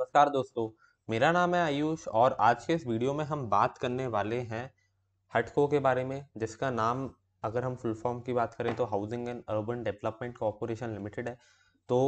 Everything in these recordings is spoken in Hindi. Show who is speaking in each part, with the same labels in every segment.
Speaker 1: नमस्कार दोस्तों मेरा नाम है आयुष और आज के इस वीडियो में हम बात करने वाले हैं हटको के बारे में जिसका नाम अगर हम फुल फॉर्म की बात करें तो housing and urban development corporation limited है तो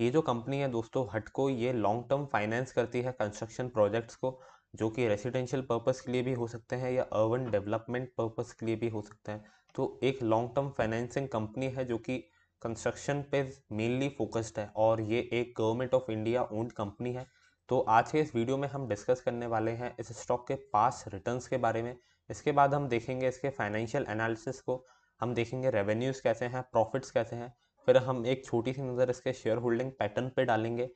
Speaker 1: ये जो कंपनी है दोस्तों हटको ये लॉन्ग टर्म फाइनेंस करती है कंस्ट्रक्शन प्रोजेक्ट्स को जो कि रेसिडेंशियल पर्पज़ के लिए भी हो सकते हैं या अर्बन डेवलपमेंट पर्पज़ के लिए भी हो सकते हैं तो एक लॉन्ग टर्म फाइनेंसिंग कंपनी है जो कि कंस्ट्रक्शन पे मेनली फोकस्ड है और ये एक government of India owned company है तो आज के इस वीडियो में हम डिस्कस करने वाले हैं इस स्टॉक के पास रिटर्न्स के बारे में इसके बाद हम देखेंगे इसके फाइनेंशियल एनालिसिस को हम देखेंगे रेवेन्यूज़ कैसे हैं प्रॉफिट्स कैसे हैं फिर हम एक छोटी सी नज़र इसके शेयर होल्डिंग पैटर्न पे डालेंगे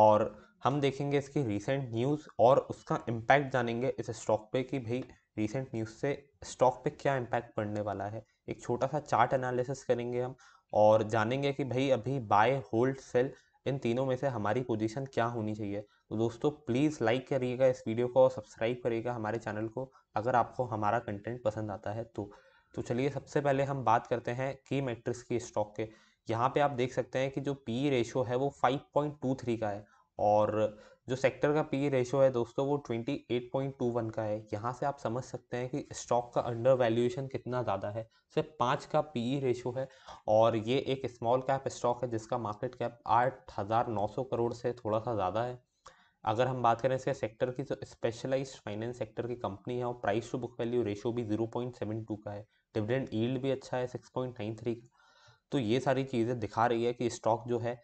Speaker 1: और हम देखेंगे इसकी रीसेंट न्यूज़ और उसका इम्पैक्ट जानेंगे इस स्टॉक पे कि भाई रीसेंट न्यूज़ से स्टॉक पे क्या इम्पैक्ट पड़ने वाला है एक छोटा सा चार्ट एनालिसिस करेंगे हम और जानेंगे कि भाई अभी बाय होल्ड सेल इन तीनों में से हमारी पोजीशन क्या होनी चाहिए तो दोस्तों प्लीज़ लाइक करिएगा इस वीडियो को और सब्सक्राइब करिएगा हमारे चैनल को अगर आपको हमारा कंटेंट पसंद आता है तो तो चलिए सबसे पहले हम बात करते हैं की मैट्रिक्स की स्टॉक के यहाँ पे आप देख सकते हैं कि जो पी रेशो e है वो 5.23 का है और जो सेक्टर का पी रेशो e है दोस्तों वो 28.21 का है यहाँ से आप समझ सकते हैं कि स्टॉक का अंडर वैल्यूएशन कितना ज़्यादा है सिर्फ पाँच का पी रेशो e है और ये एक स्मॉल कैप स्टॉक है जिसका मार्केट कैप आठ हज़ार नौ सौ करोड़ से थोड़ा सा ज़्यादा है अगर हम बात करें इसके सेक्टर की तो स्पेशलाइज फाइनेंस सेक्टर की कंपनी है और price to book value ratio भी जीरो पॉइंट सेवन टू का है डिविडेंड ईल्ड भी अच्छा है सिक्स पॉइंट नाइन थ्री का तो ये सारी चीज़ें दिखा रही है कि स्टॉक जो है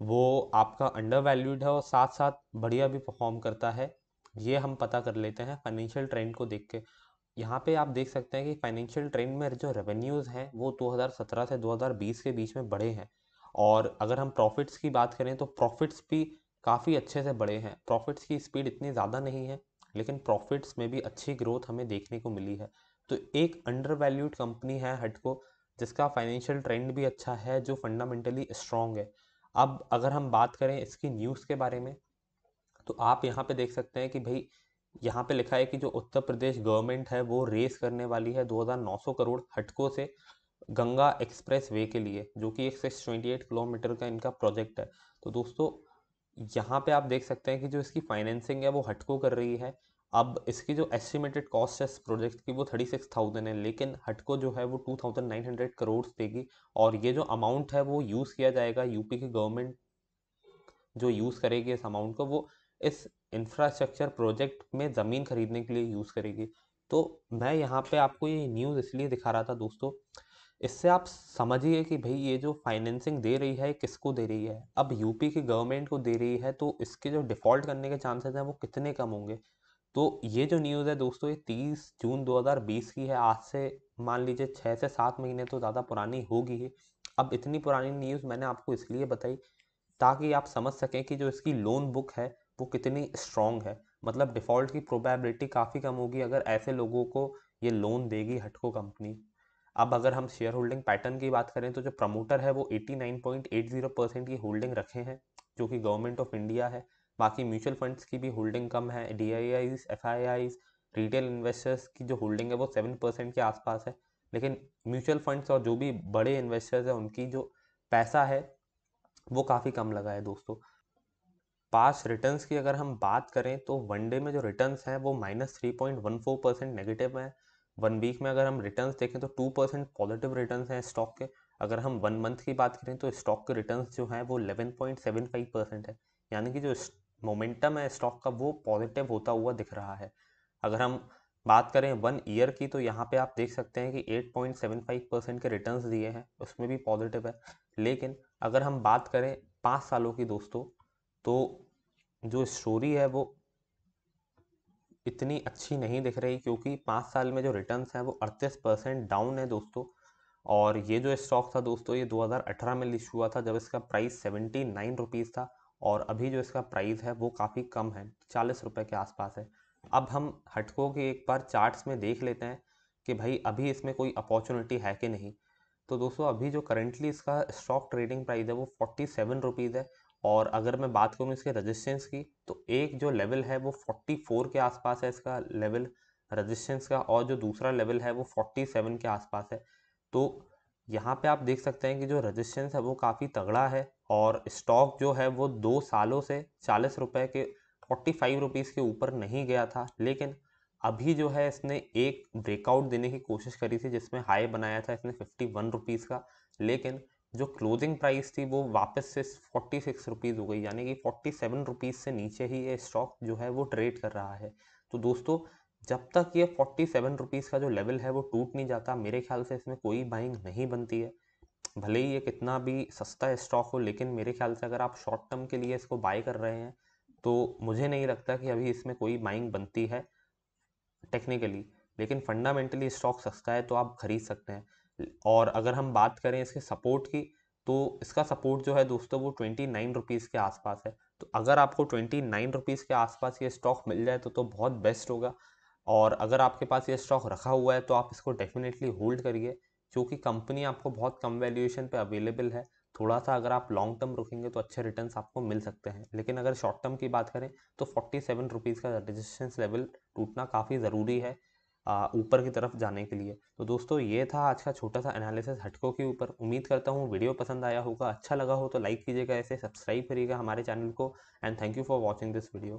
Speaker 1: वो आपका अंडर वैल्यूड है और साथ साथ बढ़िया भी परफॉर्म करता है ये हम पता कर लेते हैं फाइनेंशियल ट्रेंड को देख के यहाँ पे आप देख सकते हैं कि फाइनेंशियल ट्रेंड में जो रेवेन्यूज़ हैं वो 2017 से 2020 के बीच में बढ़े हैं और अगर हम प्रॉफिट्स की बात करें तो प्रॉफिट्स भी काफ़ी अच्छे से बढ़े हैं प्रॉफिट्स की स्पीड इतनी ज़्यादा नहीं है लेकिन प्रॉफिट्स में भी अच्छी ग्रोथ हमें देखने को मिली है तो एक अंडर वैल्यूड कंपनी है हटको जिसका फाइनेंशियल ट्रेंड भी अच्छा है जो फंडामेंटली स्ट्रॉन्ग है अब अगर हम बात करें इसकी न्यूज़ के बारे में तो आप यहाँ पे देख सकते हैं कि भाई यहाँ पे लिखा है कि जो उत्तर प्रदेश गवर्नमेंट है वो रेस करने वाली है 2,900 करोड़ हटको से गंगा एक्सप्रेस वे के लिए जो कि एक सिक्स ट्वेंटी एट किलोमीटर का इनका प्रोजेक्ट है तो दोस्तों यहाँ पे आप देख सकते हैं कि जो इसकी फाइनेंसिंग है वो हटको कर रही है अब इसकी जो एस्टिमेटेड कॉस्ट है इस प्रोजेक्ट की वो थर्टी सिक्स थाउजेंड है लेकिन हटको जो है वो two thousand nine hundred crore देगी और ये जो अमाउंट है वो यूज़ किया जाएगा यूपी की गवर्नमेंट जो यूज़ करेगी इस अमाउंट को वो इस इंफ्रास्ट्रक्चर प्रोजेक्ट में ज़मीन खरीदने के लिए यूज़ करेगी तो मैं यहाँ पे आपको ये न्यूज़ इसलिए दिखा रहा था दोस्तों इससे आप समझिए कि भाई ये जो फाइनेंसिंग दे रही है किसको दे रही है अब यूपी की गवर्नमेंट को दे रही है तो इसके जो डिफ़ॉल्ट करने के चांसेस हैं वो कितने कम होंगे तो ये जो न्यूज़ है दोस्तों ये तीस जून 2020 की है आज से मान लीजिए छः से सात महीने तो ज़्यादा पुरानी होगी ही अब इतनी पुरानी न्यूज़ मैंने आपको इसलिए बताई ताकि आप समझ सकें कि जो इसकी लोन बुक है वो कितनी स्ट्रॉन्ग है मतलब डिफ़ॉल्ट की प्रोबेबिलिटी काफ़ी कम होगी अगर ऐसे लोगों को ये लोन देगी हटको कंपनी अब अगर हम शेयर होल्डिंग पैटर्न की बात करें तो जो प्रमोटर है वो 89.80 परसेंट की होल्डिंग रखे हैं जो कि गवर्नमेंट ऑफ इंडिया है बाकी म्यूचुअल फंड्स की भी होल्डिंग कम है D I I's F I I's retail investors की जो होल्डिंग है वो सेवन परसेंट के आसपास है लेकिन म्यूचुअल फंड्स और जो भी बड़े इन्वेस्टर्स हैं उनकी जो पैसा है वो काफ़ी कम लगा है दोस्तों पास रिटर्न्स की अगर हम बात करें तो वन डे में जो रिटर्न्स हैं वो minus three point one four percent negative हैं वन वीक में अगर हम रिटर्न्स देखें तो टू परसेंट पॉजिटिव रिटर्न्स हैं स्टॉक के अगर हम वन मंथ की बात करें तो स्टॉक के रिटर्न्स जो हैं वो eleven point seven five percent है यानी कि जो मोमेंटम है स्टॉक का वो पॉजिटिव होता हुआ दिख रहा है अगर हम बात करें वन ईयर की तो यहाँ पे आप देख सकते हैं कि 8.75 परसेंट के रिटर्न्स दिए हैं उसमें भी पॉजिटिव है लेकिन अगर हम बात करें पाँच सालों की दोस्तों तो जो स्टोरी है वो इतनी अच्छी नहीं दिख रही क्योंकि पाँच साल में जो रिटर्न्स हैं वो अड़तीस परसेंट डाउन है दोस्तों और ये जो स्टॉक था दोस्तों ये 2018 में लिस्ट हुआ था जब इसका प्राइस सेवेंटी नाइन रुपीज़ था और अभी जो इसका प्राइस है वो काफ़ी कम है चालीस रुपये के आसपास है अब हम हटको के एक बार चार्ट्स में देख लेते हैं कि भाई अभी इसमें कोई अपॉर्चुनिटी है कि नहीं तो दोस्तों अभी जो करेंटली इसका स्टॉक ट्रेडिंग प्राइस है वो फोर्टी सेवन रुपीज़ है और अगर मैं बात करूँ इसके रजिस्टेंस की तो एक जो लेवल है वो फोर्टी फोर के आसपास है इसका लेवल रजिस्टेंस का और जो दूसरा लेवल है वो फोर्टी सेवन के आसपास है तो यहाँ पे आप देख सकते हैं कि जो रजिस्टेंस है वो काफ़ी तगड़ा है और स्टॉक जो है वो दो सालों से चालीस रुपये के फोर्टी फाइव रुपीज़ के ऊपर नहीं गया था लेकिन अभी जो है इसने एक ब्रेकआउट देने की कोशिश करी थी जिसमें हाई बनाया था इसने फिफ्टी वन रुपीज़ का लेकिन जो क्लोजिंग प्राइस थी वो वापस से फोर्टी सिक्स रुपीज़ हो गई यानी कि फोर्टी सेवन रुपीज़ से नीचे ही ये स्टॉक जो है वो ट्रेड कर रहा है तो दोस्तों जब तक ये फोर्टी सेवन रुपीज़ का जो लेवल है वो टूट नहीं जाता मेरे ख्याल से इसमें कोई बाइंग नहीं बनती है भले ही ये कितना भी सस्ता स्टॉक हो लेकिन मेरे ख्याल से अगर आप शॉर्ट टर्म के लिए इसको बाय कर रहे हैं तो मुझे नहीं लगता कि अभी इसमें कोई बाइंग बनती है टेक्निकली लेकिन फंडामेंटली स्टॉक सस्ता है तो आप खरीद सकते हैं और अगर हम बात करें इसके सपोर्ट की तो इसका सपोर्ट जो है दोस्तों वो ट्वेंटी नाइन रुपीज़ के आसपास है तो अगर आपको ट्वेंटी नाइन रुपीज़ के आसपास ये स्टॉक मिल जाए तो तो बहुत बेस्ट होगा और अगर आपके पास ये स्टॉक रखा हुआ है तो आप इसको डेफिनेटली होल्ड करिए जो कि कंपनी आपको बहुत कम वैल्यूएशन पे अवेलेबल है थोड़ा सा अगर आप लॉन्ग टर्म रुकेंगे तो अच्छे रिटर्न्स आपको मिल सकते हैं लेकिन अगर शॉर्ट टर्म की बात करें तो फोर्टी सेवन रुपीज़ का रजिस्टेंस लेवल टूटना काफ़ी ज़रूरी है ऊपर की तरफ जाने के लिए तो दोस्तों ये था आज का छोटा सा एनालिसिस हटको के ऊपर उम्मीद करता हूँ वीडियो पसंद आया होगा अच्छा लगा हो तो लाइक कीजिएगा ऐसे सब्सक्राइब करिएगा हमारे चैनल को and thank you for watching this video